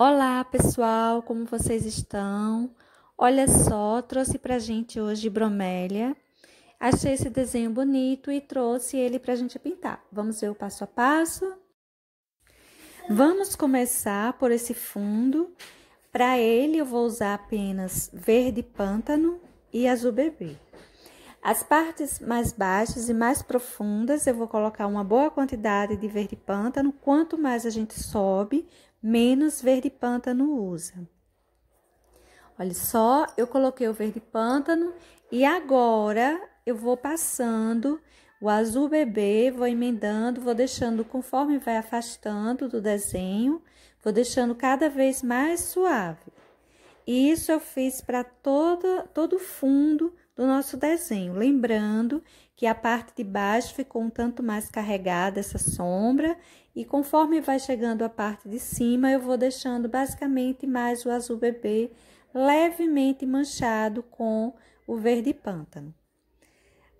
Olá, pessoal, como vocês estão? Olha só, trouxe pra gente hoje bromélia. Achei esse desenho bonito e trouxe ele pra gente pintar. Vamos ver o passo a passo? Vamos começar por esse fundo. Para ele eu vou usar apenas verde pântano e azul bebê. As partes mais baixas e mais profundas eu vou colocar uma boa quantidade de verde pântano. Quanto mais a gente sobe, menos verde pântano usa. Olha só, eu coloquei o verde pântano e agora eu vou passando o azul bebê, vou emendando, vou deixando conforme vai afastando do desenho, vou deixando cada vez mais suave. E isso eu fiz para todo o fundo do nosso desenho, lembrando que a parte de baixo ficou um tanto mais carregada, essa sombra, e conforme vai chegando a parte de cima, eu vou deixando basicamente mais o azul bebê levemente manchado com o verde pântano.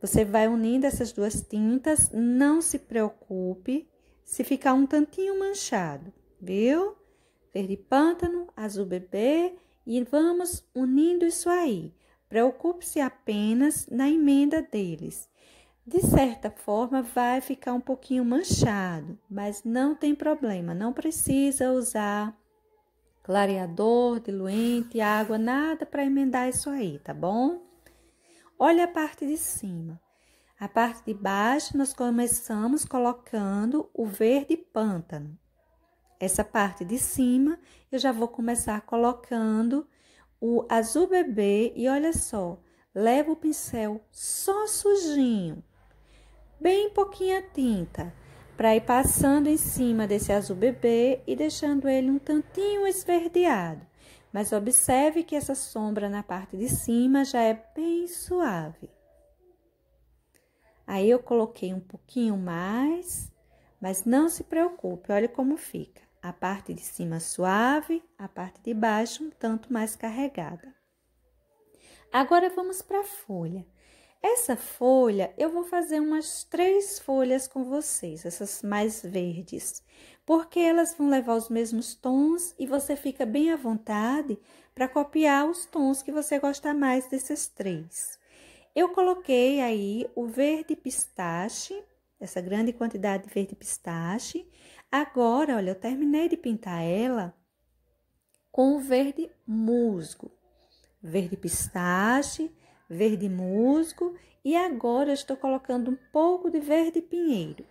Você vai unindo essas duas tintas, não se preocupe se ficar um tantinho manchado, viu? Verde pântano, azul bebê, e vamos unindo isso aí. Preocupe-se apenas na emenda deles de certa forma vai ficar um pouquinho manchado, mas não tem problema, não precisa usar clareador, diluente, água, nada para emendar isso aí, tá bom? Olha a parte de cima. A parte de baixo nós começamos colocando o verde pântano. Essa parte de cima eu já vou começar colocando o azul bebê e olha só, leva o pincel só sujinho bem pouquinha tinta, para ir passando em cima desse azul bebê e deixando ele um tantinho esverdeado. Mas observe que essa sombra na parte de cima já é bem suave. Aí eu coloquei um pouquinho mais, mas não se preocupe, olha como fica. A parte de cima suave, a parte de baixo um tanto mais carregada. Agora vamos para a folha. Essa folha, eu vou fazer umas três folhas com vocês, essas mais verdes, porque elas vão levar os mesmos tons e você fica bem à vontade para copiar os tons que você gosta mais desses três. Eu coloquei aí o verde pistache, essa grande quantidade de verde pistache. Agora, olha, eu terminei de pintar ela com o verde musgo, verde pistache, verde musgo e agora estou colocando um pouco de verde pinheiro.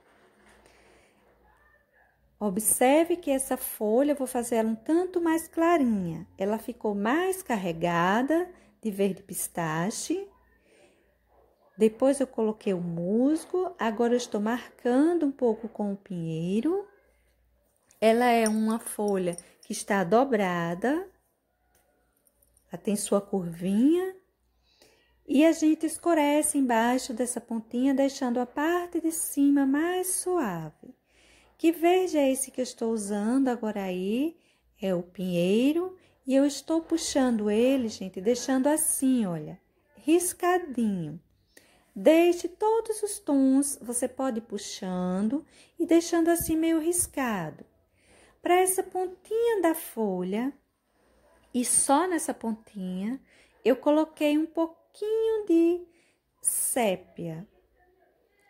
Observe que essa folha vou fazer ela um tanto mais clarinha. Ela ficou mais carregada de verde pistache. Depois eu coloquei o musgo, agora estou marcando um pouco com o pinheiro. Ela é uma folha que está dobrada, ela tem sua curvinha e a gente escurece embaixo dessa pontinha, deixando a parte de cima mais suave. Que verde é esse que eu estou usando agora aí? É o pinheiro. E eu estou puxando ele, gente, deixando assim, olha, riscadinho. Deixe todos os tons, você pode ir puxando e deixando assim meio riscado. Para essa pontinha da folha, e só nessa pontinha, eu coloquei um pouco pouquinho de sépia.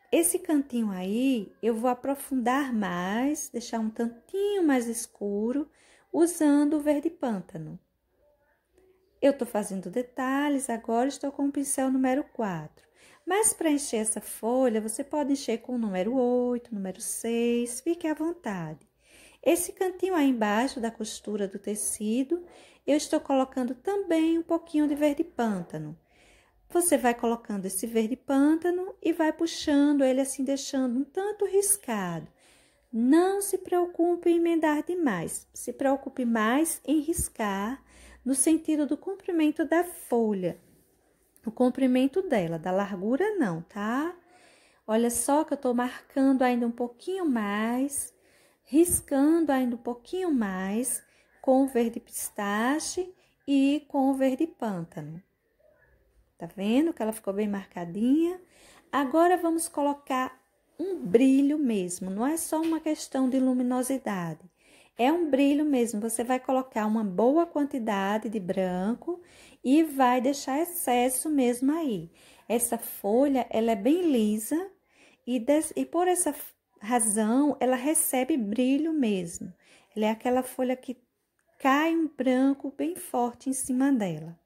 Esse cantinho aí eu vou aprofundar mais, deixar um tantinho mais escuro, usando o verde pântano. Eu estou fazendo detalhes, agora estou com o pincel número 4. Mas para encher essa folha, você pode encher com o número 8, número 6, fique à vontade. Esse cantinho aí embaixo da costura do tecido, eu estou colocando também um pouquinho de verde pântano. Você vai colocando esse verde pântano e vai puxando ele assim, deixando um tanto riscado. Não se preocupe em emendar demais, se preocupe mais em riscar no sentido do comprimento da folha, o comprimento dela, da largura não, tá? Olha só que eu tô marcando ainda um pouquinho mais, riscando ainda um pouquinho mais com o verde pistache e com o verde pântano. Tá vendo que ela ficou bem marcadinha? Agora vamos colocar um brilho mesmo, não é só uma questão de luminosidade. É um brilho mesmo. Você vai colocar uma boa quantidade de branco e vai deixar excesso mesmo aí. Essa folha, ela é bem lisa e, des... e por essa razão, ela recebe brilho mesmo. Ela é aquela folha que cai um branco bem forte em cima dela.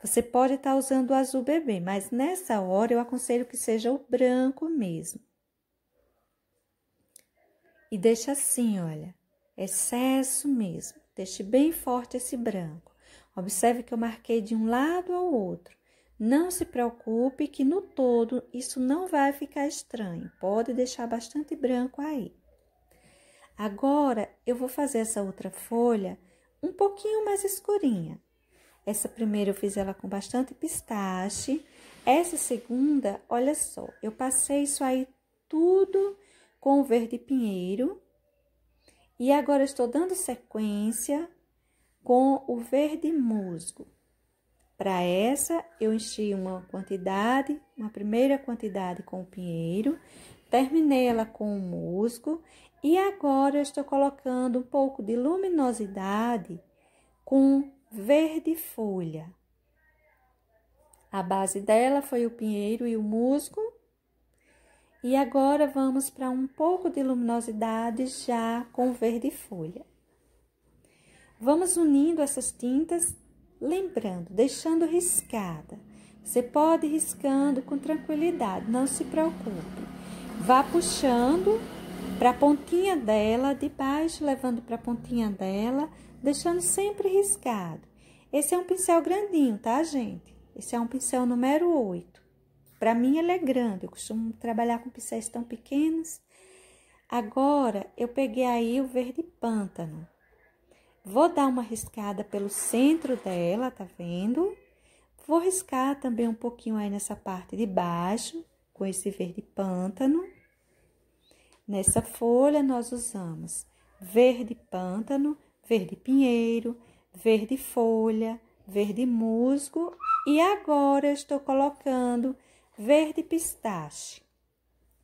Você pode estar tá usando o azul bebê, mas nessa hora eu aconselho que seja o branco mesmo. E deixa assim, olha, excesso mesmo. Deixe bem forte esse branco. Observe que eu marquei de um lado ao outro. Não se preocupe que no todo isso não vai ficar estranho. Pode deixar bastante branco aí. Agora eu vou fazer essa outra folha um pouquinho mais escurinha. Essa primeira eu fiz ela com bastante pistache. Essa segunda, olha só, eu passei isso aí tudo com o verde pinheiro. E agora estou dando sequência com o verde musgo. Para essa, eu enchi uma quantidade, uma primeira quantidade com o pinheiro, terminei ela com o musgo e agora eu estou colocando um pouco de luminosidade com verde folha. A base dela foi o pinheiro e o musgo. E agora vamos para um pouco de luminosidade já com verde folha. Vamos unindo essas tintas, lembrando, deixando riscada. Você pode ir riscando com tranquilidade, não se preocupe. Vá puxando para a pontinha dela, de baixo levando para a pontinha dela deixando sempre riscado. Esse é um pincel grandinho, tá, gente? Esse é um pincel número 8. Para mim, ele é grande. Eu costumo trabalhar com pincéis tão pequenos. Agora, eu peguei aí o verde pântano. Vou dar uma riscada pelo centro dela, tá vendo? Vou riscar também um pouquinho aí nessa parte de baixo, com esse verde pântano. Nessa folha, nós usamos verde pântano, verde pinheiro, verde folha, verde musgo e agora estou colocando verde pistache.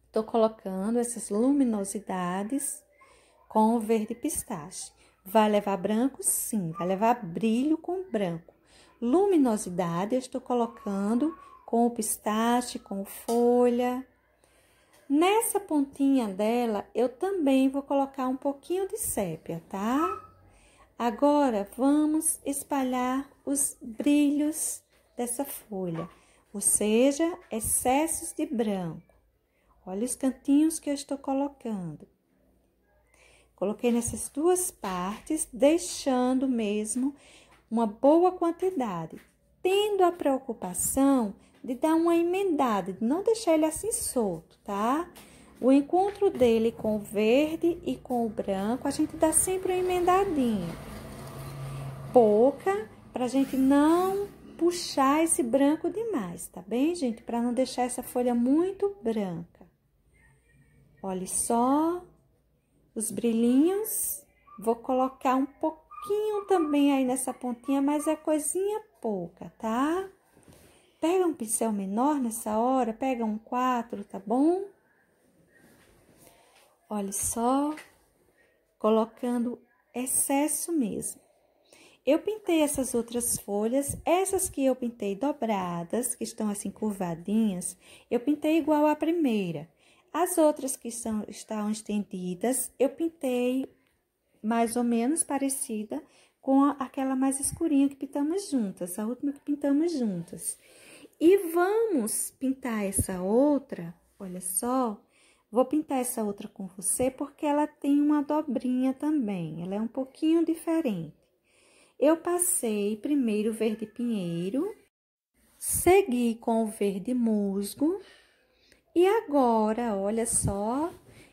Estou colocando essas luminosidades com o verde pistache. Vai levar branco? Sim, vai levar brilho com branco. Luminosidade, estou colocando com o pistache, com folha. Nessa pontinha dela, eu também vou colocar um pouquinho de sépia, tá? Agora vamos espalhar os brilhos dessa folha, ou seja, excessos de branco. Olha os cantinhos que eu estou colocando. Coloquei nessas duas partes, deixando mesmo uma boa quantidade, tendo a preocupação de dar uma emendada, de não deixar ele assim solto, tá? O encontro dele com o verde e com o branco, a gente dá sempre uma emendadinha. Pouca, para gente não puxar esse branco demais, tá bem, gente? Para não deixar essa folha muito branca. Olhe só os brilhinhos. Vou colocar um pouquinho também aí nessa pontinha, mas é coisinha pouca, tá? Pega um pincel menor nessa hora, pega um 4, tá bom? Olha só, colocando excesso mesmo. Eu pintei essas outras folhas, essas que eu pintei dobradas, que estão assim curvadinhas, eu pintei igual à primeira. As outras que são, estão estendidas, eu pintei mais ou menos parecida com aquela mais escurinha que pintamos juntas, a última que pintamos juntas. E vamos pintar essa outra, olha só, Vou pintar essa outra com você porque ela tem uma dobrinha também, ela é um pouquinho diferente. Eu passei primeiro o verde pinheiro, segui com o verde musgo e agora, olha só,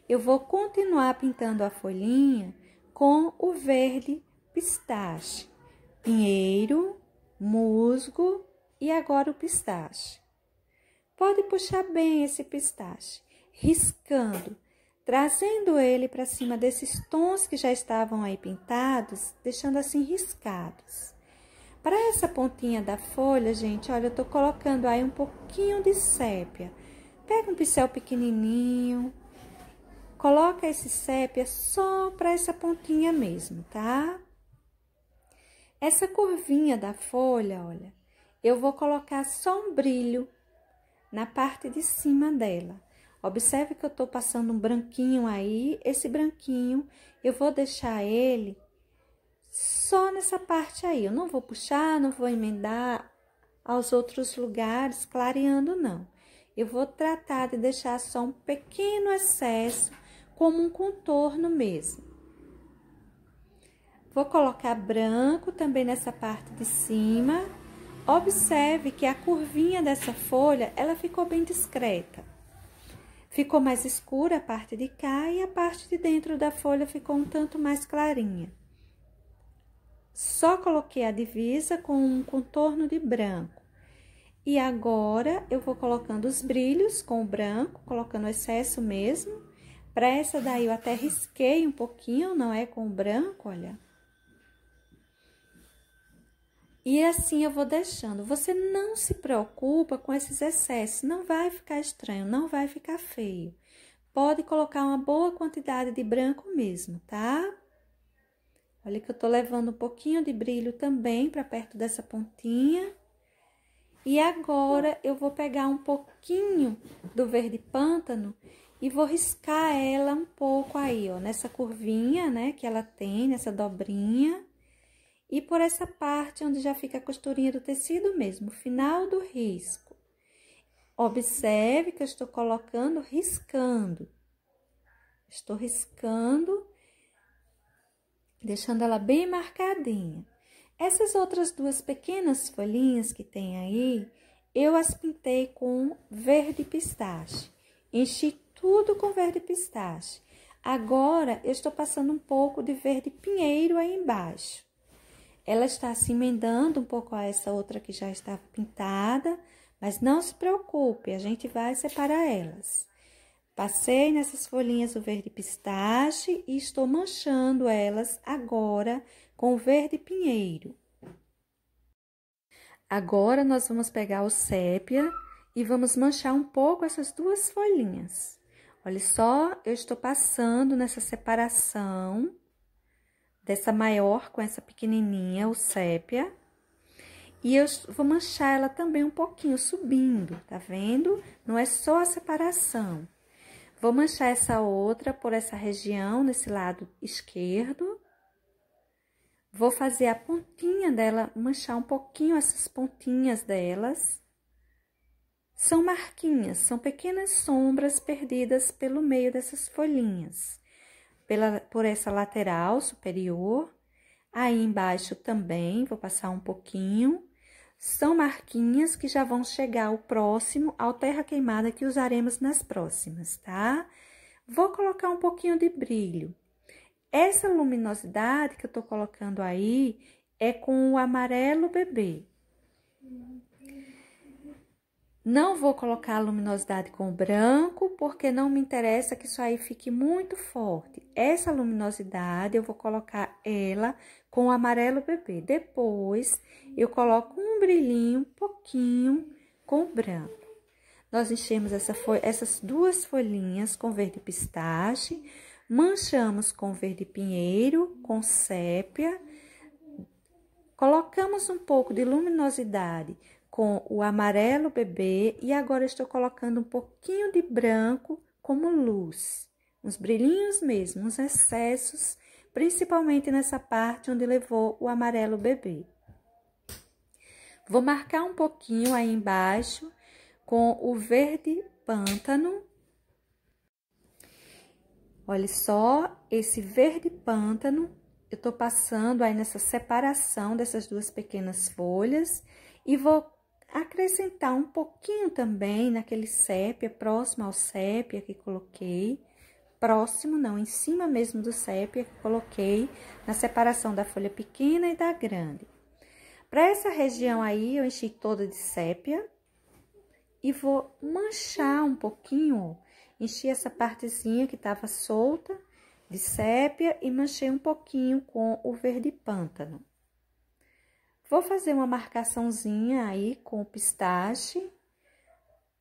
eu vou continuar pintando a folhinha com o verde pistache. Pinheiro, musgo e agora o pistache. Pode puxar bem esse pistache riscando, trazendo ele para cima desses tons que já estavam aí pintados, deixando assim riscados. Para essa pontinha da folha, gente, olha, eu tô colocando aí um pouquinho de sépia. Pega um pincel pequenininho, coloca esse sépia só para essa pontinha mesmo, tá? Essa curvinha da folha, olha, eu vou colocar só um brilho na parte de cima dela. Observe que eu estou passando um branquinho aí. Esse branquinho eu vou deixar ele só nessa parte aí. Eu não vou puxar, não vou emendar aos outros lugares clareando, não. Eu vou tratar de deixar só um pequeno excesso como um contorno mesmo. Vou colocar branco também nessa parte de cima. Observe que a curvinha dessa folha, ela ficou bem discreta. Ficou mais escura a parte de cá e a parte de dentro da folha ficou um tanto mais clarinha. Só coloquei a divisa com um contorno de branco. E agora, eu vou colocando os brilhos com o branco, colocando o excesso mesmo. Para essa daí, eu até risquei um pouquinho, não é com o branco, olha. E assim eu vou deixando. Você não se preocupa com esses excessos, não vai ficar estranho, não vai ficar feio. Pode colocar uma boa quantidade de branco mesmo, tá? Olha que eu tô levando um pouquinho de brilho também para perto dessa pontinha. E agora eu vou pegar um pouquinho do verde pântano e vou riscar ela um pouco aí, ó, nessa curvinha, né, que ela tem, nessa dobrinha e por essa parte onde já fica a costurinha do tecido mesmo, final do risco. Observe que eu estou colocando riscando. Estou riscando, deixando ela bem marcadinha. Essas outras duas pequenas folhinhas que tem aí, eu as pintei com verde pistache. Enchi tudo com verde pistache. Agora, eu estou passando um pouco de verde pinheiro aí embaixo ela está se emendando um pouco a essa outra que já estava pintada, mas não se preocupe, a gente vai separar elas. Passei nessas folhinhas o verde pistache e estou manchando elas agora com o verde pinheiro. Agora, nós vamos pegar o sépia e vamos manchar um pouco essas duas folhinhas. Olha só, eu estou passando nessa separação dessa maior com essa pequenininha, o sépia. E eu vou manchar ela também um pouquinho, subindo, tá vendo? Não é só a separação. Vou manchar essa outra por essa região, nesse lado esquerdo. Vou fazer a pontinha dela, manchar um pouquinho essas pontinhas delas. São marquinhas, são pequenas sombras perdidas pelo meio dessas folhinhas pela, por essa lateral superior. Aí embaixo também, vou passar um pouquinho. São marquinhas que já vão chegar ao próximo, ao terra queimada que usaremos nas próximas, tá? Vou colocar um pouquinho de brilho. Essa luminosidade que eu tô colocando aí é com o amarelo bebê. Não vou colocar a luminosidade com branco, porque não me interessa que isso aí fique muito forte. Essa luminosidade eu vou colocar ela com o amarelo bebê. Depois eu coloco um brilhinho, um pouquinho, com branco. Nós enchemos essa essas duas folhinhas com verde pistache, manchamos com verde pinheiro, com sépia, colocamos um pouco de luminosidade com o amarelo bebê e agora estou colocando um pouquinho de branco como luz. Uns brilhinhos mesmo, uns excessos, principalmente nessa parte onde levou o amarelo bebê. Vou marcar um pouquinho aí embaixo com o verde pântano. Olha só, esse verde pântano, eu tô passando aí nessa separação dessas duas pequenas folhas e vou acrescentar um pouquinho também naquele sépia, próximo ao sépia que coloquei. Próximo não, em cima mesmo do sépia que coloquei na separação da folha pequena e da grande. Para essa região aí, eu enchi toda de sépia e vou manchar um pouquinho, enchi essa partezinha que estava solta de sépia e manchei um pouquinho com o verde pântano. Vou fazer uma marcaçãozinha aí com o pistache.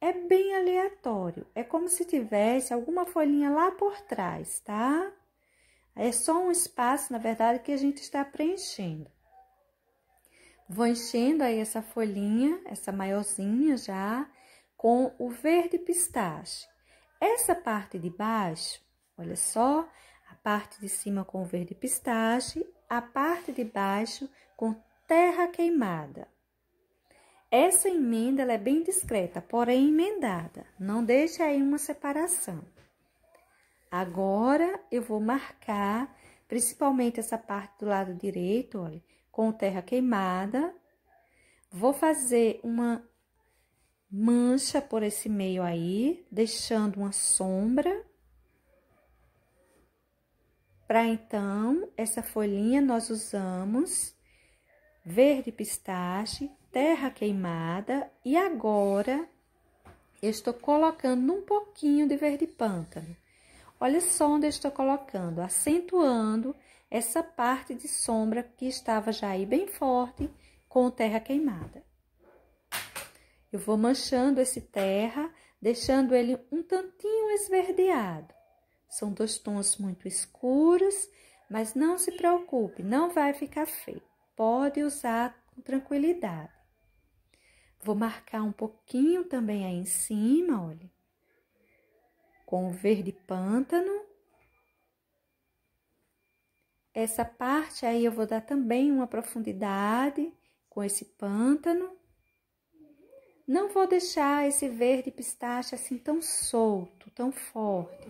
É bem aleatório, é como se tivesse alguma folhinha lá por trás, tá? É só um espaço, na verdade, que a gente está preenchendo. Vou enchendo aí essa folhinha, essa maiorzinha já, com o verde pistache. Essa parte de baixo, olha só, a parte de cima com o verde pistache, a parte de baixo com terra queimada. Essa emenda é bem discreta, porém emendada. Não deixe aí uma separação. Agora eu vou marcar principalmente essa parte do lado direito, olha, com terra queimada. Vou fazer uma mancha por esse meio aí, deixando uma sombra. Para então, essa folhinha nós usamos verde pistache, terra queimada e agora estou colocando um pouquinho de verde pântano. Olha só onde estou colocando, acentuando essa parte de sombra que estava já aí bem forte com terra queimada. Eu vou manchando esse terra, deixando ele um tantinho esverdeado. São dois tons muito escuros, mas não se preocupe, não vai ficar feio pode usar com tranquilidade. Vou marcar um pouquinho também aí em cima, olha, com o verde pântano. Essa parte aí eu vou dar também uma profundidade com esse pântano. Não vou deixar esse verde pistache assim tão solto, tão forte.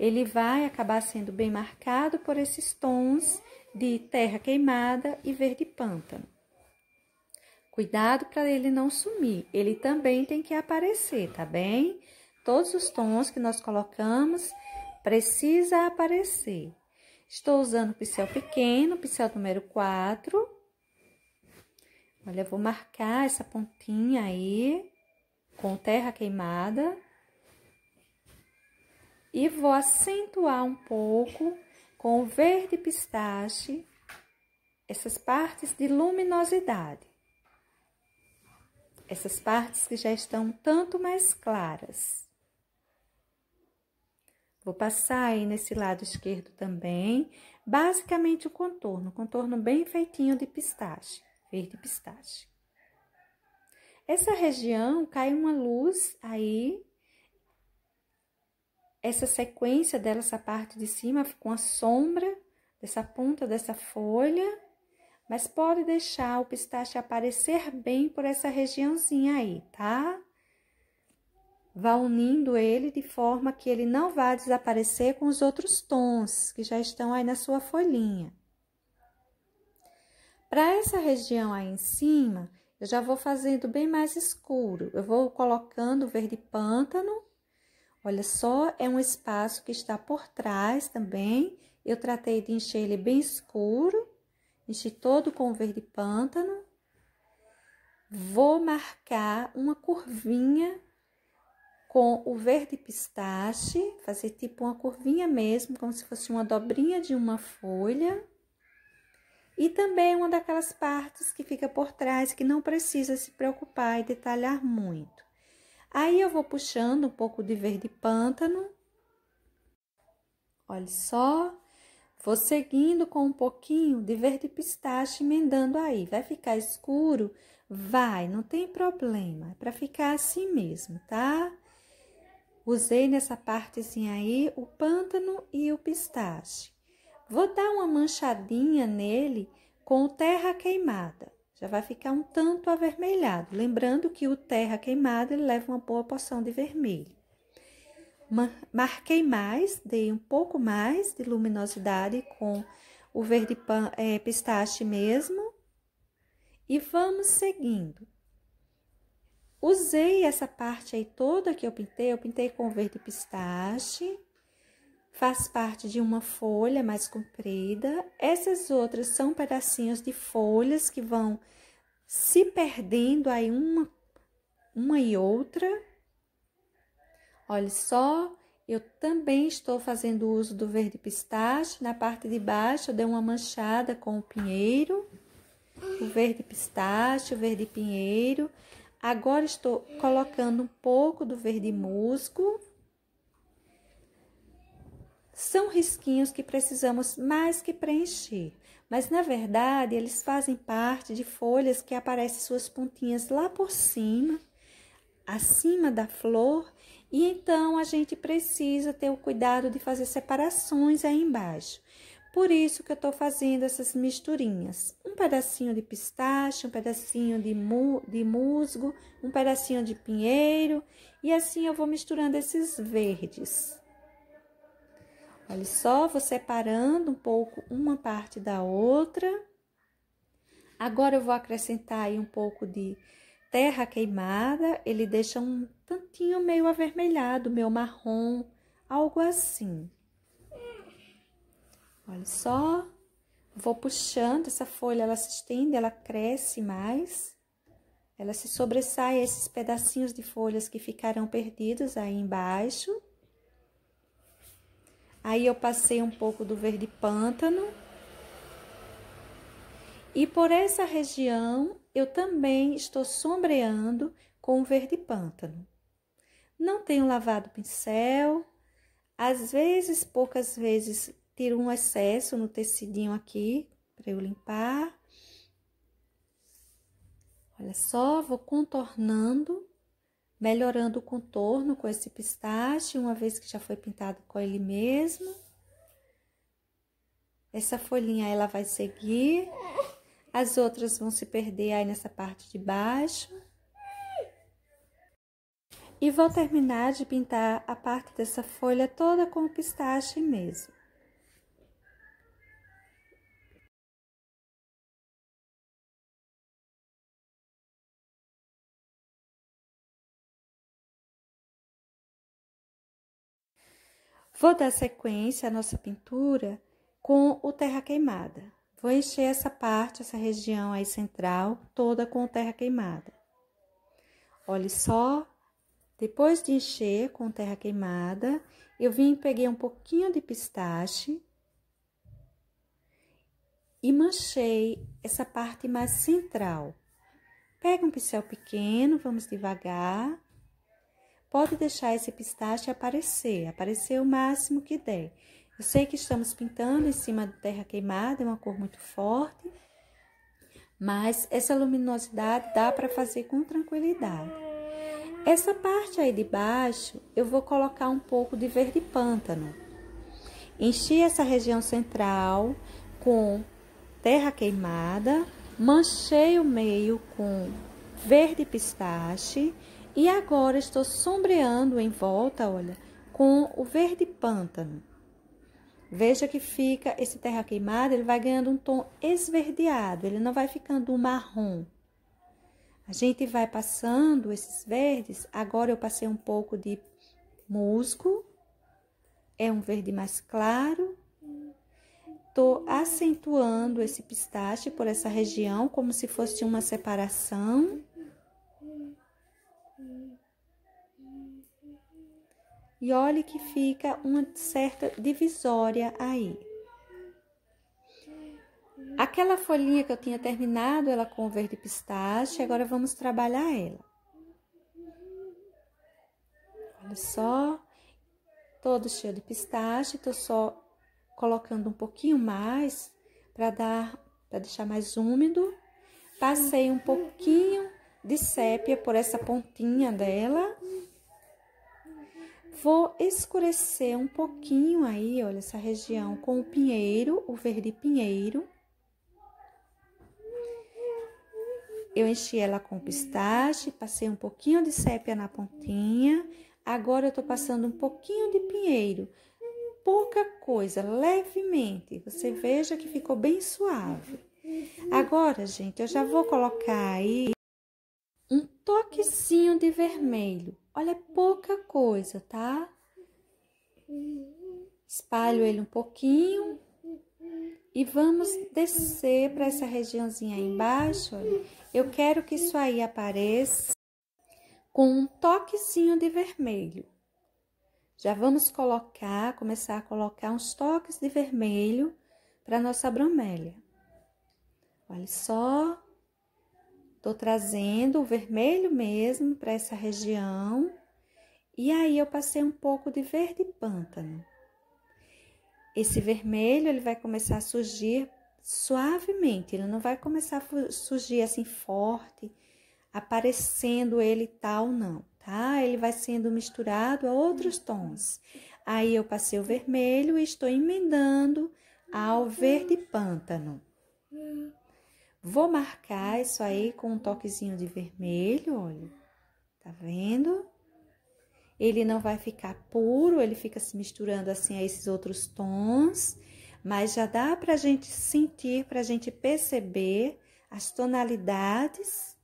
Ele vai acabar sendo bem marcado por esses tons de terra queimada e verde pântano. Cuidado para ele não sumir, ele também tem que aparecer, tá bem? Todos os tons que nós colocamos precisa aparecer. Estou usando o pincel pequeno, pincel número 4. Olha, vou marcar essa pontinha aí com terra queimada. E vou acentuar um pouco com o verde pistache, essas partes de luminosidade, essas partes que já estão tanto mais claras. Vou passar aí nesse lado esquerdo também, basicamente o contorno, contorno bem feitinho de pistache, verde pistache. Essa região cai uma luz aí essa sequência dela, essa parte de cima, com a sombra dessa ponta dessa folha, mas pode deixar o pistache aparecer bem por essa regiãozinha aí, tá? Vá unindo ele de forma que ele não vá desaparecer com os outros tons que já estão aí na sua folhinha. Para essa região aí em cima, eu já vou fazendo bem mais escuro. Eu vou colocando verde pântano Olha só, é um espaço que está por trás também. Eu tratei de encher ele bem escuro. Enchi todo com verde pântano. Vou marcar uma curvinha com o verde pistache, fazer tipo uma curvinha mesmo, como se fosse uma dobrinha de uma folha. E também uma daquelas partes que fica por trás, que não precisa se preocupar e detalhar muito. Aí eu vou puxando um pouco de verde pântano. Olha só. Vou seguindo com um pouquinho de verde pistache, emendando aí. Vai ficar escuro? Vai, não tem problema. É para ficar assim mesmo, tá? Usei nessa partezinha aí o pântano e o pistache. Vou dar uma manchadinha nele com terra queimada já vai ficar um tanto avermelhado. Lembrando que o terra queimado ele leva uma boa porção de vermelho. Marquei mais, dei um pouco mais de luminosidade com o verde pan, é, pistache mesmo. E vamos seguindo. Usei essa parte aí toda que eu pintei, eu pintei com verde pistache faz parte de uma folha mais comprida. Essas outras são pedacinhos de folhas que vão se perdendo aí uma, uma e outra. Olha só, eu também estou fazendo uso do verde pistache. Na parte de baixo eu dei uma manchada com o pinheiro. O verde pistache, o verde pinheiro. Agora estou colocando um pouco do verde musgo são risquinhos que precisamos mais que preencher, mas na verdade eles fazem parte de folhas que aparecem suas pontinhas lá por cima, acima da flor, e então a gente precisa ter o cuidado de fazer separações aí embaixo. Por isso que eu estou fazendo essas misturinhas. Um pedacinho de pistache, um pedacinho de, mu de musgo, um pedacinho de pinheiro. E assim eu vou misturando esses verdes. Olha só, vou separando um pouco uma parte da outra. Agora eu vou acrescentar aí um pouco de terra queimada, ele deixa um tantinho meio avermelhado, meio marrom, algo assim. Olha só, vou puxando essa folha, ela se estende, ela cresce mais. Ela se sobressai esses pedacinhos de folhas que ficarão perdidos aí embaixo. Aí eu passei um pouco do verde pântano. E por essa região eu também estou sombreando com o verde pântano. Não tenho lavado o pincel. Às vezes, poucas vezes, tiro um excesso no tecidinho aqui para eu limpar. Olha só, vou contornando melhorando o contorno com esse pistache, uma vez que já foi pintado com ele mesmo. Essa folhinha ela vai seguir, as outras vão se perder aí nessa parte de baixo. E vou terminar de pintar a parte dessa folha toda com o pistache mesmo. Vou dar sequência à nossa pintura com o terra queimada. Vou encher essa parte, essa região aí central, toda com terra queimada. Olhe só, depois de encher com terra queimada, eu vim e peguei um pouquinho de pistache e manchei essa parte mais central. Pega um pincel pequeno, vamos devagar, pode deixar esse pistache aparecer, aparecer o máximo que der. Eu sei que estamos pintando em cima de terra queimada, é uma cor muito forte, mas essa luminosidade dá para fazer com tranquilidade. Essa parte aí de baixo, eu vou colocar um pouco de verde pântano. Enchi essa região central com terra queimada, manchei o meio com verde pistache e agora estou sombreando em volta, olha, com o verde pântano. Veja que fica esse terra queimada, ele vai ganhando um tom esverdeado, ele não vai ficando marrom. A gente vai passando esses verdes. Agora eu passei um pouco de musgo, é um verde mais claro. Estou acentuando esse pistache por essa região, como se fosse uma separação. E olhe que fica uma certa divisória aí. Aquela folhinha que eu tinha terminado, ela com verde pistache, agora vamos trabalhar ela. Olha só, todo cheio de pistache, estou só colocando um pouquinho mais para dar, para deixar mais úmido. Passei um pouquinho de sépia por essa pontinha dela. Vou escurecer um pouquinho aí, olha, essa região com o pinheiro, o verde pinheiro. Eu enchi ela com pistache, passei um pouquinho de sépia na pontinha. Agora eu tô passando um pouquinho de pinheiro. Pouca coisa, levemente. Você veja que ficou bem suave. Agora, gente, eu já vou colocar aí um toquezinho de vermelho Olha, é pouca coisa, tá? Espalho ele um pouquinho e vamos descer para essa regiãozinha aí embaixo. Olha. Eu quero que isso aí apareça com um toquezinho de vermelho. Já vamos colocar, começar a colocar uns toques de vermelho para nossa bromélia. Olha só, Tô trazendo o vermelho mesmo para essa região. E aí eu passei um pouco de verde pântano. Esse vermelho ele vai começar a surgir suavemente, ele não vai começar a surgir assim forte, aparecendo ele tal não, tá? Ele vai sendo misturado a outros tons. Aí eu passei o vermelho e estou emendando ao verde pântano. Vou marcar isso aí com um toquezinho de vermelho, olha. Tá vendo? Ele não vai ficar puro, ele fica se misturando assim a esses outros tons, mas já dá pra gente sentir, pra gente perceber as tonalidades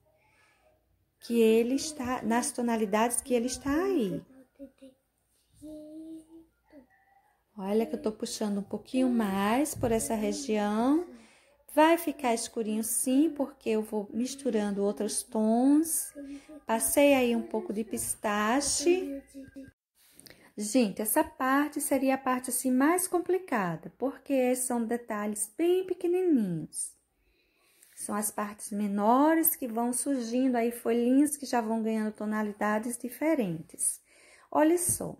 que ele está, nas tonalidades que ele está aí. Olha que eu tô puxando um pouquinho mais por essa região Vai ficar escurinho sim, porque eu vou misturando outros tons. Passei aí um pouco de pistache. Gente, essa parte seria a parte assim mais complicada, porque são detalhes bem pequenininhos. São as partes menores que vão surgindo aí folhinhas que já vão ganhando tonalidades diferentes. Olha só.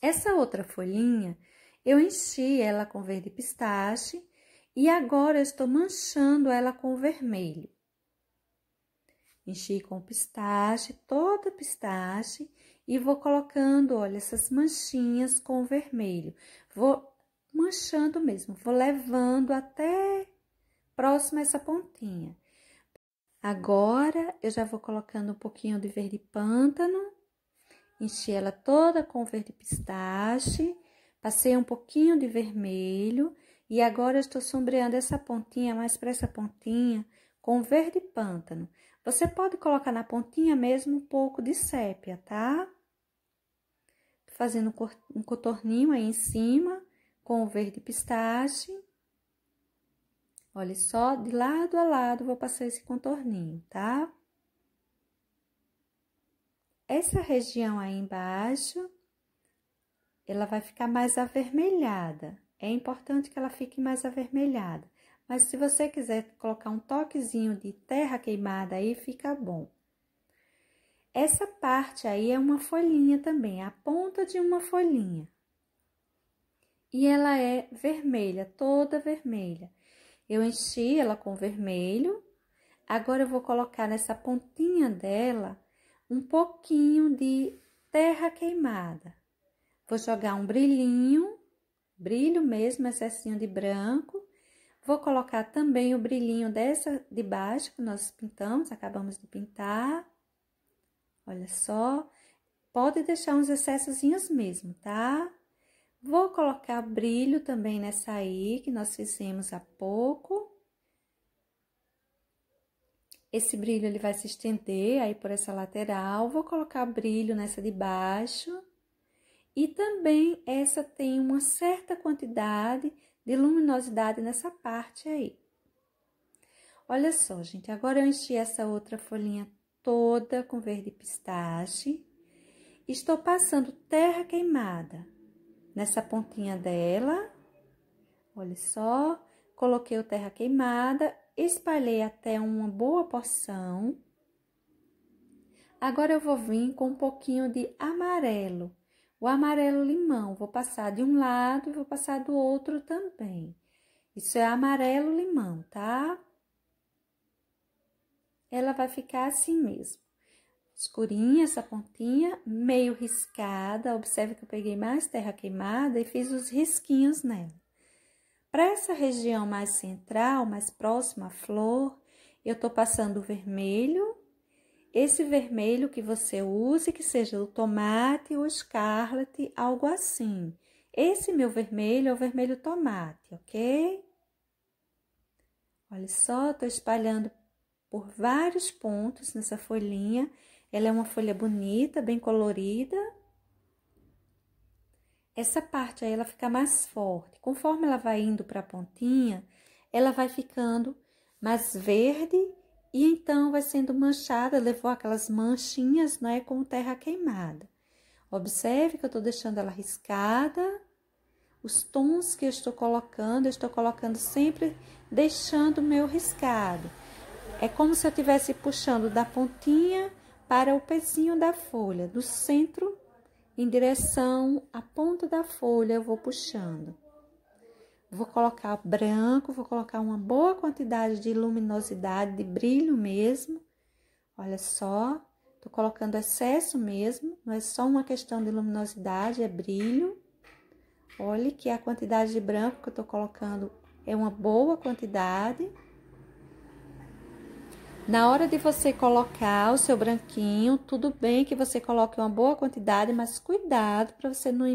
Essa outra folhinha, eu enchi ela com verde pistache e agora estou manchando ela com vermelho. Enchi com pistache, toda pistache, e vou colocando, olha, essas manchinhas com vermelho. Vou manchando mesmo, vou levando até próximo a essa pontinha. Agora, eu já vou colocando um pouquinho de verde pântano, enchi ela toda com verde pistache, passei um pouquinho de vermelho e agora eu estou sombreando essa pontinha mais para essa pontinha com verde pântano. Você pode colocar na pontinha mesmo um pouco de sépia, tá? Fazendo um contorninho aí em cima com o verde pistache. Olha só, de lado a lado vou passar esse contorninho, tá? Essa região aí embaixo, ela vai ficar mais avermelhada. É importante que ela fique mais avermelhada, mas se você quiser colocar um toquezinho de terra queimada aí, fica bom. Essa parte aí é uma folhinha também, a ponta de uma folhinha. E ela é vermelha, toda vermelha. Eu enchi ela com vermelho. Agora eu vou colocar nessa pontinha dela um pouquinho de terra queimada. Vou jogar um brilhinho brilho mesmo, excessinho de branco. Vou colocar também o brilhinho dessa de baixo que nós pintamos, acabamos de pintar. Olha só, pode deixar uns excessozinhos mesmo, tá? Vou colocar brilho também nessa aí que nós fizemos há pouco. Esse brilho ele vai se estender aí por essa lateral. Vou colocar brilho nessa de baixo. E também essa tem uma certa quantidade de luminosidade nessa parte aí. Olha só, gente, agora eu enchi essa outra folhinha toda com verde pistache. Estou passando terra queimada nessa pontinha dela. Olha só, coloquei o terra queimada, espalhei até uma boa porção. Agora eu vou vir com um pouquinho de amarelo o amarelo limão, vou passar de um lado e vou passar do outro também. Isso é amarelo limão, tá? Ela vai ficar assim mesmo. Escurinha essa pontinha, meio riscada. Observe que eu peguei mais terra queimada e fiz os risquinhos nela. Para essa região mais central, mais próxima à flor, eu tô passando o vermelho esse vermelho que você use, que seja o tomate ou scarlet algo assim. Esse meu vermelho é o vermelho tomate, ok? Olha só, estou espalhando por vários pontos nessa folhinha. Ela é uma folha bonita, bem colorida. Essa parte aí, ela fica mais forte. Conforme ela vai indo para a pontinha, ela vai ficando mais verde e então vai sendo manchada, levou aquelas manchinhas, né, com terra queimada. Observe que eu estou deixando ela riscada. Os tons que eu estou colocando, eu estou colocando sempre deixando o meu riscado. É como se eu estivesse puxando da pontinha para o pezinho da folha, do centro em direção à ponta da folha, eu vou puxando. Vou colocar branco, vou colocar uma boa quantidade de luminosidade, de brilho mesmo. Olha só, tô colocando excesso mesmo, não é só uma questão de luminosidade, é brilho. Olhe que a quantidade de branco que eu tô colocando é uma boa quantidade. Na hora de você colocar o seu branquinho, tudo bem que você coloque uma boa quantidade, mas cuidado para você não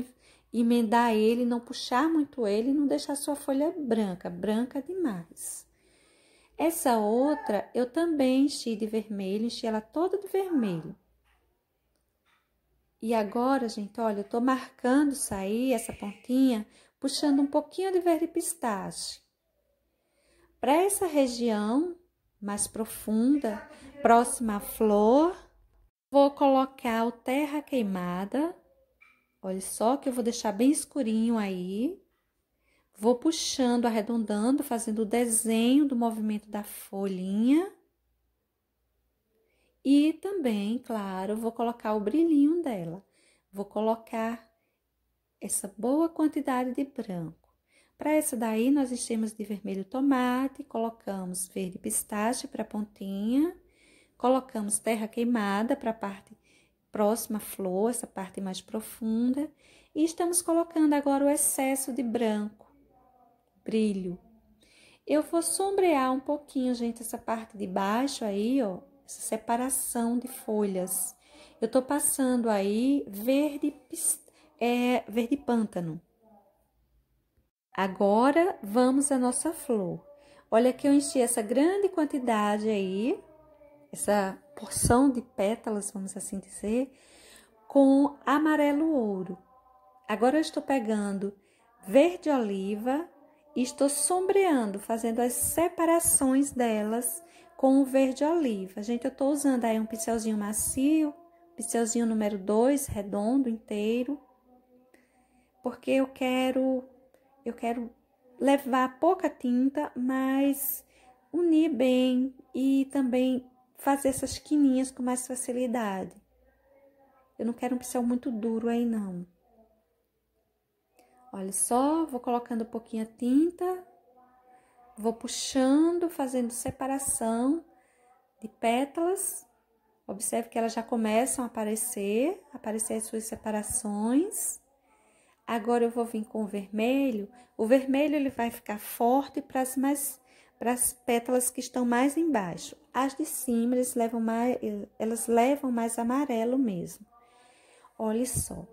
emendar ele, não puxar muito ele não deixar sua folha branca, branca demais. Essa outra eu também enchi de vermelho, enchi ela toda de vermelho. E agora, gente, olha, eu tô marcando sair essa pontinha, puxando um pouquinho de verde pistache. Para essa região mais profunda, próxima à flor, vou colocar o terra queimada Olha só que eu vou deixar bem escurinho aí. Vou puxando, arredondando, fazendo o desenho do movimento da folhinha. E também, claro, vou colocar o brilhinho dela. Vou colocar essa boa quantidade de branco. Para essa daí, nós enchemos de vermelho tomate, colocamos verde pistache para a pontinha, colocamos terra queimada para a parte próxima flor, essa parte mais profunda, e estamos colocando agora o excesso de branco, brilho. Eu vou sombrear um pouquinho, gente, essa parte de baixo aí, ó, essa separação de folhas. Eu tô passando aí verde, é, verde pântano. Agora vamos à nossa flor. Olha que eu enchi essa grande quantidade aí, essa porção de pétalas, vamos assim dizer, com amarelo ouro. Agora eu estou pegando verde oliva e estou sombreando, fazendo as separações delas com o verde oliva. Gente, eu estou usando aí um pincelzinho macio, pincelzinho número 2, redondo inteiro, porque eu quero eu quero levar pouca tinta, mas unir bem e também fazer essas quininhas com mais facilidade. Eu não quero um pincel muito duro aí, não. Olha só, vou colocando um pouquinho a tinta, vou puxando, fazendo separação de pétalas. Observe que elas já começam a aparecer, aparecer as suas separações. Agora eu vou vir com o vermelho. O vermelho ele vai ficar forte para as mais para as pétalas que estão mais embaixo. As de cima, eles levam mais, elas levam mais amarelo mesmo. Olha só.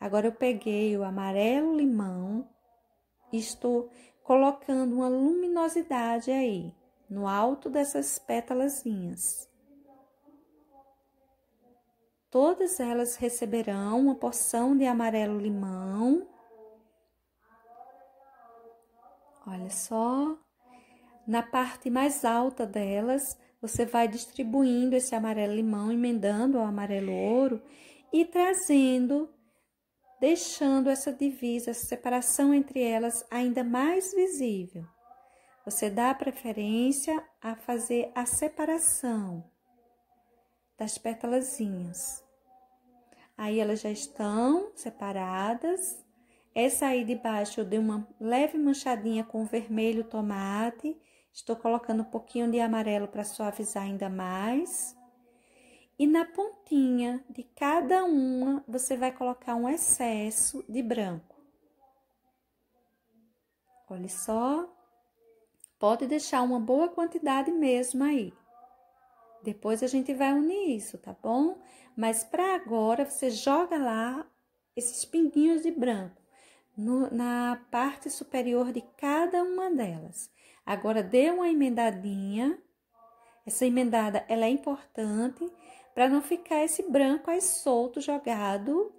Agora eu peguei o amarelo limão e estou colocando uma luminosidade aí, no alto dessas pétalazinhas. Todas elas receberão uma porção de amarelo limão. Olha só. Na parte mais alta delas, você vai distribuindo esse amarelo limão, emendando ao amarelo ouro e trazendo, deixando essa divisa, essa separação entre elas ainda mais visível. Você dá preferência a fazer a separação das pétalazinhas. Aí elas já estão separadas. Essa aí de baixo eu dei uma leve manchadinha com vermelho tomate Estou colocando um pouquinho de amarelo para suavizar ainda mais. E na pontinha de cada uma, você vai colocar um excesso de branco. Olha só. Pode deixar uma boa quantidade mesmo aí. Depois a gente vai unir isso, tá bom? Mas para agora, você joga lá esses pinguinhos de branco no, na parte superior de cada uma delas. Agora dê uma emendadinha. Essa emendada ela é importante para não ficar esse branco aí solto, jogado,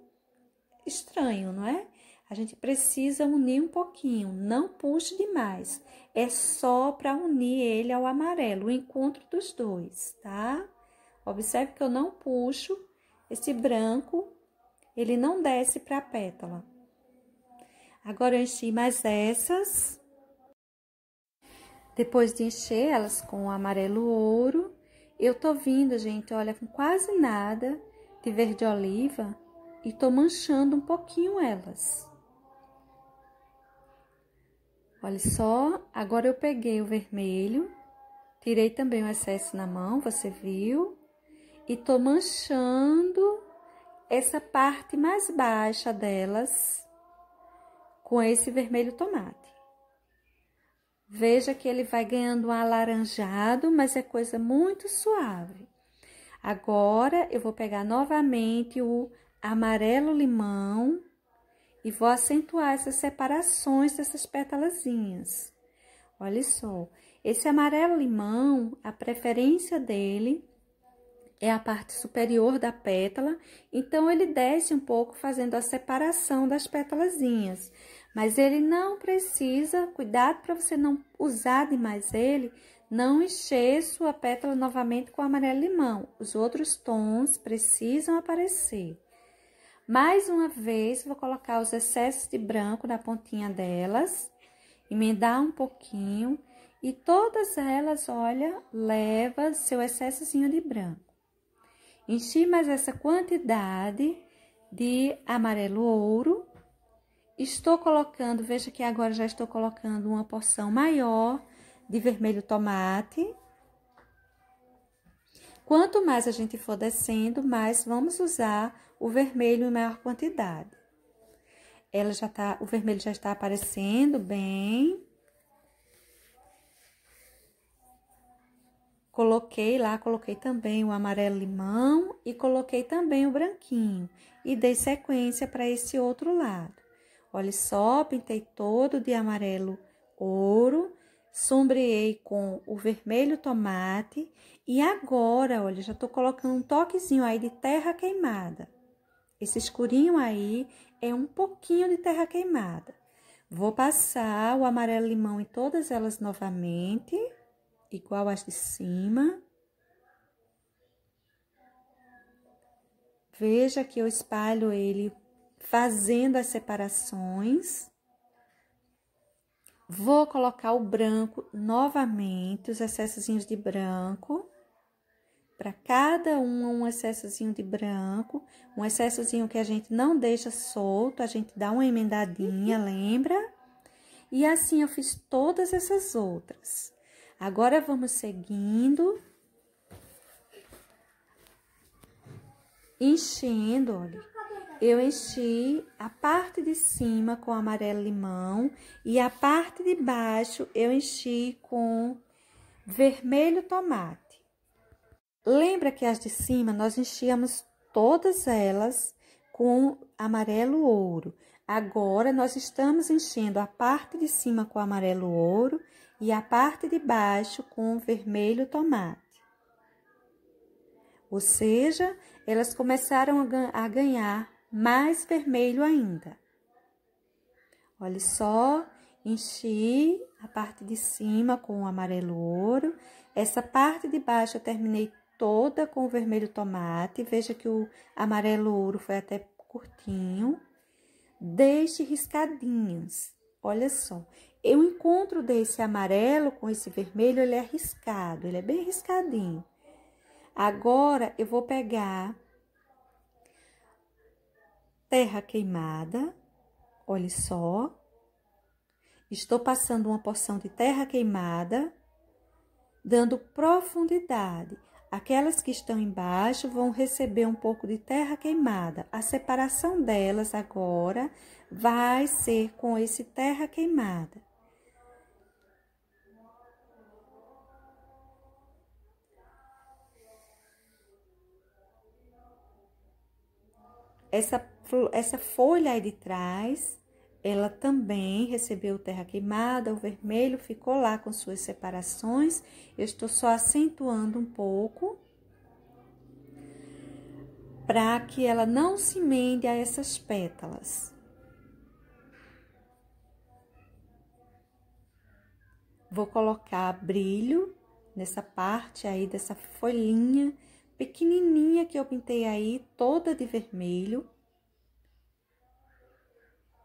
estranho, não é? A gente precisa unir um pouquinho, não puxe demais. É só para unir ele ao amarelo, o encontro dos dois, tá? Observe que eu não puxo esse branco, ele não desce para a pétala. Agora eu enchi mais essas. Depois de encher elas com amarelo ouro, eu tô vindo, gente, olha, com quase nada de verde oliva e tô manchando um pouquinho elas. Olha só, agora eu peguei o vermelho, tirei também o excesso na mão, você viu? E tô manchando essa parte mais baixa delas com esse vermelho tomate. Veja que ele vai ganhando um alaranjado, mas é coisa muito suave. Agora, eu vou pegar novamente o amarelo limão e vou acentuar essas separações dessas pétalazinhas. Olha só, esse amarelo limão, a preferência dele é a parte superior da pétala, então ele desce um pouco fazendo a separação das pétalazinhas. Mas ele não precisa, cuidado para você não usar demais ele, não encher sua pétala novamente com amarelo limão. Os outros tons precisam aparecer. Mais uma vez, vou colocar os excessos de branco na pontinha delas, emendar um pouquinho e todas elas, olha, leva seu excessozinho de branco. Enchi mais essa quantidade de amarelo ouro Estou colocando, veja que agora já estou colocando uma porção maior de vermelho tomate. Quanto mais a gente for descendo, mais vamos usar o vermelho em maior quantidade. Ela já tá, o vermelho já está aparecendo bem. Coloquei lá, coloquei também o amarelo limão e coloquei também o branquinho. E dei sequência para esse outro lado. Olha só, pintei todo de amarelo ouro, sombreei com o vermelho tomate e agora, olha, já estou colocando um toquezinho aí de terra queimada. Esse escurinho aí é um pouquinho de terra queimada. Vou passar o amarelo limão em todas elas novamente, igual as de cima. Veja que eu espalho ele fazendo as separações. Vou colocar o branco novamente, os excessozinhos de branco. Para cada um, um excessozinho de branco. Um excessozinho que a gente não deixa solto, a gente dá uma emendadinha, uhum. lembra? E assim eu fiz todas essas outras. Agora vamos seguindo. Enchendo, olha eu enchi a parte de cima com amarelo limão e a parte de baixo eu enchi com vermelho tomate. Lembra que as de cima nós enchíamos todas elas com amarelo ouro. Agora nós estamos enchendo a parte de cima com amarelo ouro e a parte de baixo com vermelho tomate. Ou seja, elas começaram a ganhar mais vermelho ainda. Olha só, enchi a parte de cima com o amarelo ouro. Essa parte de baixo eu terminei toda com o vermelho tomate. Veja que o amarelo ouro foi até curtinho. Deixe riscadinhas. Olha só, eu encontro desse amarelo com esse vermelho, ele é riscado, ele é bem riscadinho. Agora, eu vou pegar terra queimada. Olhe só. Estou passando uma porção de terra queimada, dando profundidade. Aquelas que estão embaixo vão receber um pouco de terra queimada. A separação delas agora vai ser com esse terra queimada. Essa essa folha aí de trás, ela também recebeu terra queimada, o vermelho ficou lá com suas separações. Eu estou só acentuando um pouco para que ela não se emende a essas pétalas. Vou colocar brilho nessa parte aí dessa folhinha pequenininha que eu pintei aí, toda de vermelho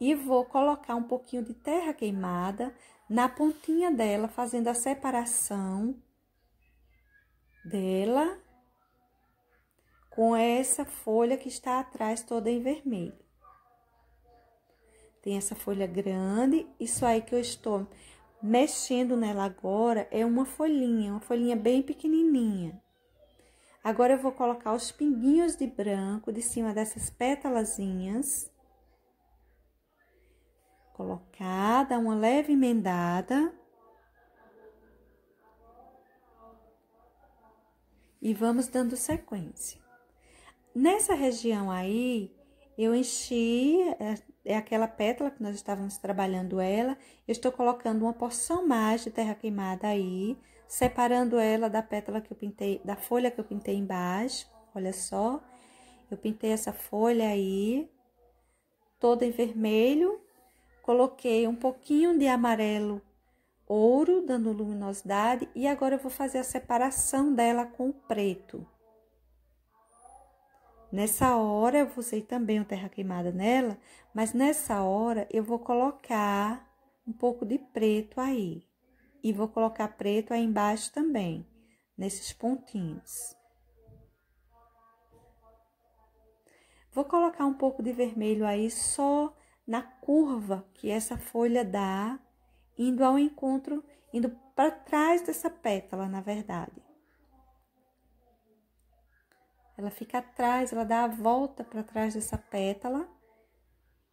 e vou colocar um pouquinho de terra queimada na pontinha dela, fazendo a separação dela com essa folha que está atrás toda em vermelho. Tem essa folha grande, isso aí que eu estou mexendo nela agora é uma folhinha, uma folhinha bem pequenininha. Agora eu vou colocar os pinguinhos de branco de cima dessas pétalazinhas colocar, dar uma leve emendada. E vamos dando sequência. Nessa região aí, eu enchi, é, é aquela pétala que nós estávamos trabalhando ela, eu estou colocando uma porção mais de terra queimada aí, separando ela da pétala que eu pintei, da folha que eu pintei embaixo, olha só. Eu pintei essa folha aí, toda em vermelho, Coloquei um pouquinho de amarelo ouro, dando luminosidade, e agora eu vou fazer a separação dela com o preto. Nessa hora, eu usei também o terra queimada nela, mas nessa hora eu vou colocar um pouco de preto aí. E vou colocar preto aí embaixo também, nesses pontinhos. Vou colocar um pouco de vermelho aí só na curva que essa folha dá, indo ao encontro, indo para trás dessa pétala, na verdade. Ela fica atrás, ela dá a volta para trás dessa pétala.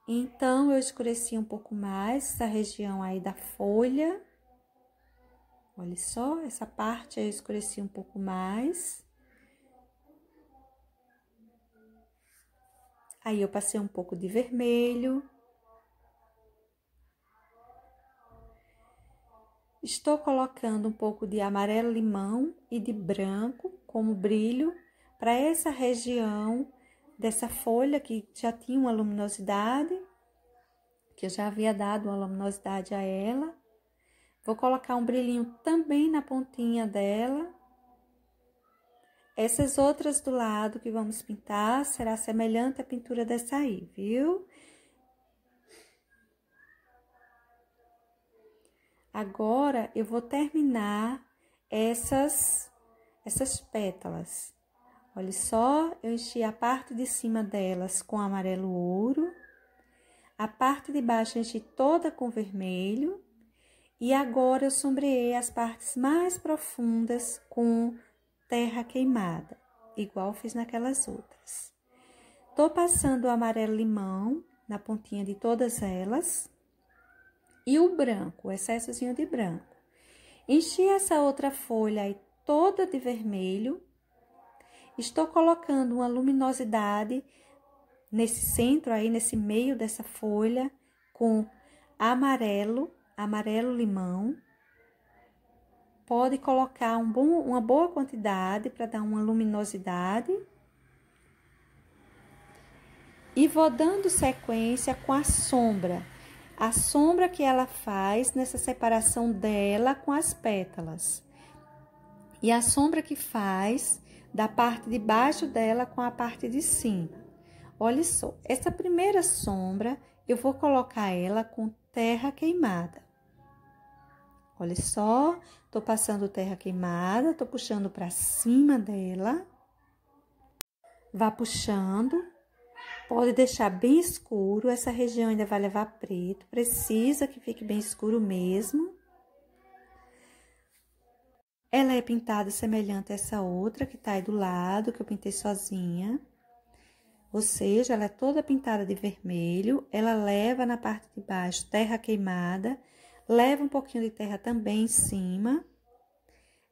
Então eu escureci um pouco mais essa região aí da folha. Olha só, essa parte eu escureci um pouco mais. Aí eu passei um pouco de vermelho. Estou colocando um pouco de amarelo limão e de branco como brilho para essa região dessa folha que já tinha uma luminosidade, que eu já havia dado uma luminosidade a ela. Vou colocar um brilhinho também na pontinha dela. Essas outras do lado que vamos pintar será semelhante à pintura dessa aí, viu? Agora eu vou terminar essas essas pétalas. Olha só, eu enchi a parte de cima delas com amarelo ouro, a parte de baixo enchi toda com vermelho, e agora eu sombreei as partes mais profundas com terra queimada, igual fiz naquelas outras. Tô passando o amarelo limão na pontinha de todas elas e o branco, o excessozinho de branco. Enchi essa outra folha aí toda de vermelho. Estou colocando uma luminosidade nesse centro aí, nesse meio dessa folha, com amarelo, amarelo limão. Pode colocar um bom, uma boa quantidade para dar uma luminosidade. E vou dando sequência com a sombra a sombra que ela faz nessa separação dela com as pétalas. E a sombra que faz da parte de baixo dela com a parte de cima. Olha só, essa primeira sombra eu vou colocar ela com terra queimada. Olha só, tô passando terra queimada, tô puxando para cima dela. Vá puxando Pode deixar bem escuro, essa região ainda vai levar preto, precisa que fique bem escuro mesmo. Ela é pintada semelhante a essa outra que tá aí do lado, que eu pintei sozinha. Ou seja, ela é toda pintada de vermelho, ela leva na parte de baixo terra queimada, leva um pouquinho de terra também em cima.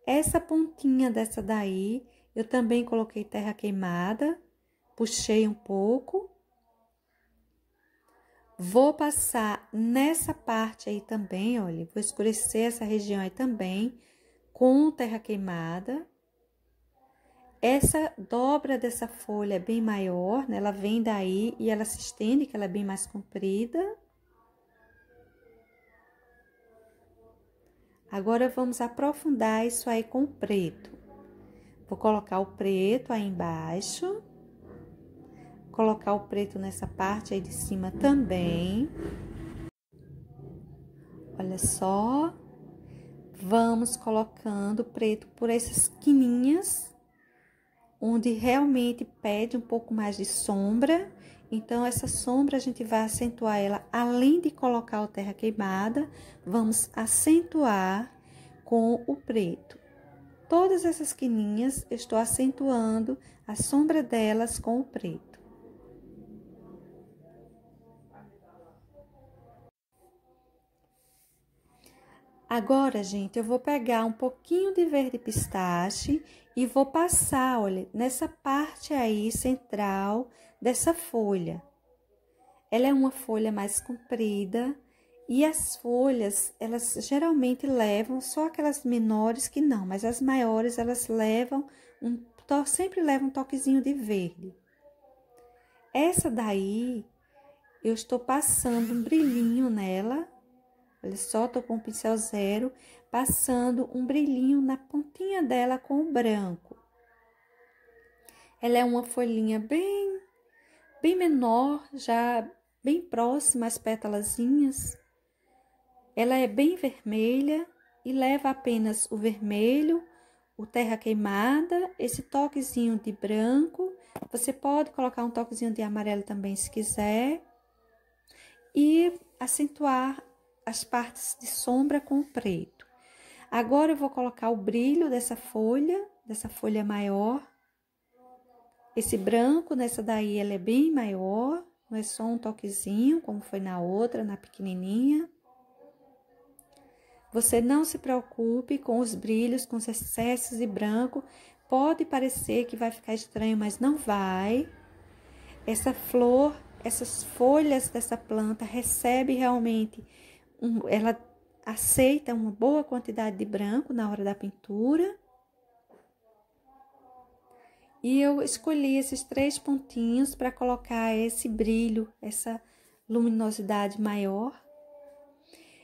Essa pontinha dessa daí, eu também coloquei terra queimada, puxei um pouco. Vou passar nessa parte aí também, olha, vou escurecer essa região aí também com terra queimada. Essa dobra dessa folha é bem maior, né? Ela vem daí e ela se estende, que ela é bem mais comprida. Agora vamos aprofundar isso aí com o preto. Vou colocar o preto aí embaixo colocar o preto nessa parte aí de cima também. Olha só. Vamos colocando o preto por essas quininhas, onde realmente pede um pouco mais de sombra. Então, essa sombra a gente vai acentuar ela, além de colocar o terra queimada, vamos acentuar com o preto. Todas essas quininhas, estou acentuando a sombra delas com o preto. Agora, gente, eu vou pegar um pouquinho de verde pistache e vou passar, olha, nessa parte aí central dessa folha. Ela é uma folha mais comprida e as folhas, elas geralmente levam só aquelas menores que não, mas as maiores elas levam um sempre levam um toquezinho de verde. Essa daí eu estou passando um brilhinho nela Olha só, tô com o pincel zero, passando um brilhinho na pontinha dela com o branco. Ela é uma folhinha bem, bem menor, já bem próxima às pétalazinhas. Ela é bem vermelha e leva apenas o vermelho, o terra queimada, esse toquezinho de branco. Você pode colocar um toquezinho de amarelo também se quiser. E acentuar as partes de sombra com o preto. Agora eu vou colocar o brilho dessa folha, dessa folha maior. Esse branco nessa daí ela é bem maior, não é só um toquezinho como foi na outra, na pequenininha. Você não se preocupe com os brilhos, com os excessos de branco. Pode parecer que vai ficar estranho, mas não vai. Essa flor, essas folhas dessa planta recebe realmente um, ela aceita uma boa quantidade de branco na hora da pintura. E eu escolhi esses três pontinhos para colocar esse brilho, essa luminosidade maior.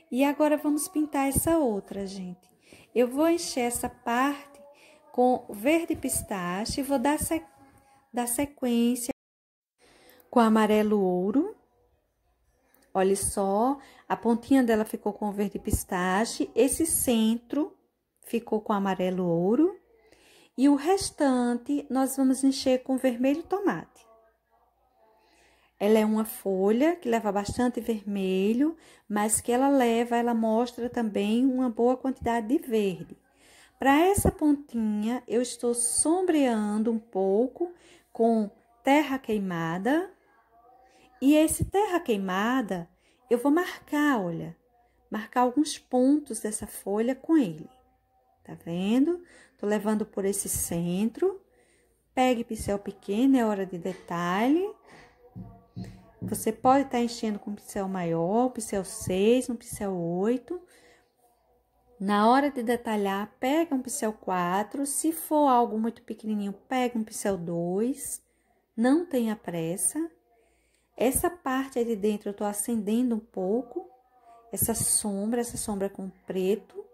E agora vamos pintar essa outra, gente. Eu vou encher essa parte com verde pistache e vou dar, se... dar sequência com amarelo ouro. Olha só, a pontinha dela ficou com verde pistache, esse centro ficou com amarelo ouro e o restante nós vamos encher com vermelho tomate. Ela é uma folha que leva bastante vermelho, mas que ela leva, ela mostra também uma boa quantidade de verde. Para essa pontinha, eu estou sombreando um pouco com terra queimada, e esse terra queimada, eu vou marcar, olha, marcar alguns pontos dessa folha com ele. Tá vendo? Tô levando por esse centro. Pegue pincel pequeno, é hora de detalhe. Você pode estar tá enchendo com pincel maior, pincel 6, um pincel 8. Na hora de detalhar, pega um pincel 4. Se for algo muito pequenininho, pega um pincel 2. Não tenha pressa. Essa parte de dentro eu estou acendendo um pouco. Essa sombra, essa sombra com preto.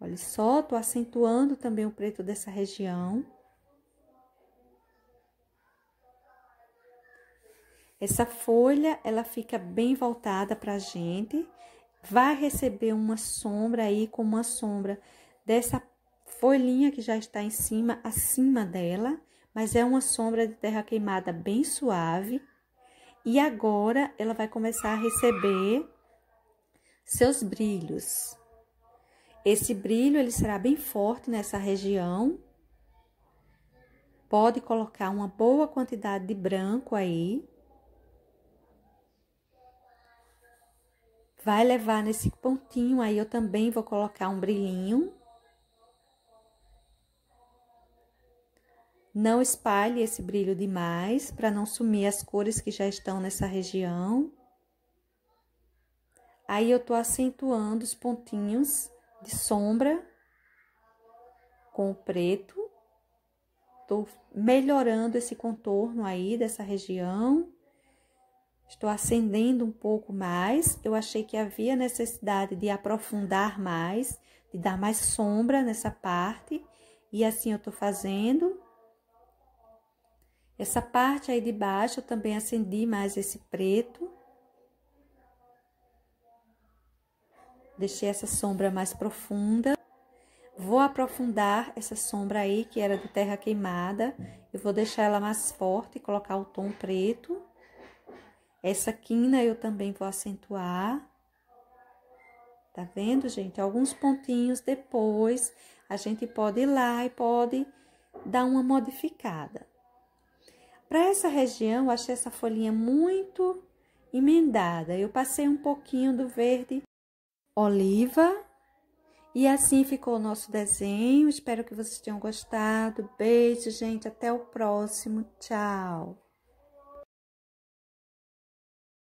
Olha só, estou acentuando também o preto dessa região. Essa folha, ela fica bem voltada para a gente. Vai receber uma sombra aí, como uma sombra dessa folhinha que já está em cima, acima dela mas é uma sombra de terra queimada bem suave. E agora ela vai começar a receber seus brilhos. Esse brilho ele será bem forte nessa região. Pode colocar uma boa quantidade de branco aí. Vai levar nesse pontinho aí, eu também vou colocar um brilhinho. Não espalhe esse brilho demais para não sumir as cores que já estão nessa região. Aí eu tô acentuando os pontinhos de sombra com o preto. Tô melhorando esse contorno aí dessa região. Estou acendendo um pouco mais. Eu achei que havia necessidade de aprofundar mais, de dar mais sombra nessa parte. E assim eu tô fazendo. Essa parte aí de baixo eu também acendi mais esse preto. Deixei essa sombra mais profunda. Vou aprofundar essa sombra aí, que era de terra queimada. Eu vou deixar ela mais forte e colocar o tom preto. Essa quina eu também vou acentuar. Tá vendo, gente? Alguns pontinhos depois, a gente pode ir lá e pode dar uma modificada. Para essa região, eu achei essa folhinha muito emendada. Eu passei um pouquinho do verde oliva e assim ficou o nosso desenho. Espero que vocês tenham gostado. Beijo, gente. Até o próximo. Tchau.